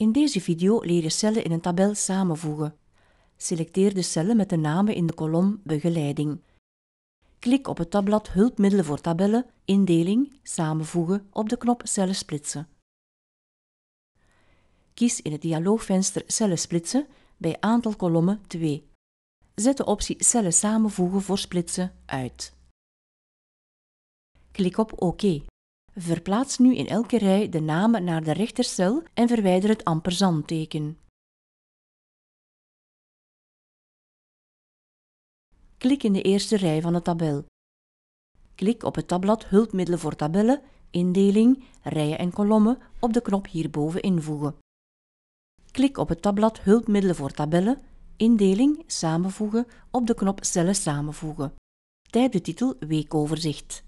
In deze video leer je cellen in een tabel samenvoegen. Selecteer de cellen met de namen in de kolom Begeleiding. Klik op het tabblad Hulpmiddelen voor tabellen, Indeling, Samenvoegen op de knop Cellen splitsen. Kies in het dialoogvenster Cellen splitsen bij aantal kolommen 2. Zet de optie Cellen samenvoegen voor splitsen uit. Klik op OK. Verplaats nu in elke rij de namen naar de rechtercel en verwijder het ampersandteken. Klik in de eerste rij van de tabel. Klik op het tabblad Hulpmiddelen voor tabellen, Indeling, Rijen en Kolommen op de knop hierboven invoegen. Klik op het tabblad Hulpmiddelen voor tabellen, Indeling, Samenvoegen op de knop Cellen samenvoegen. Tijd de titel Weekoverzicht.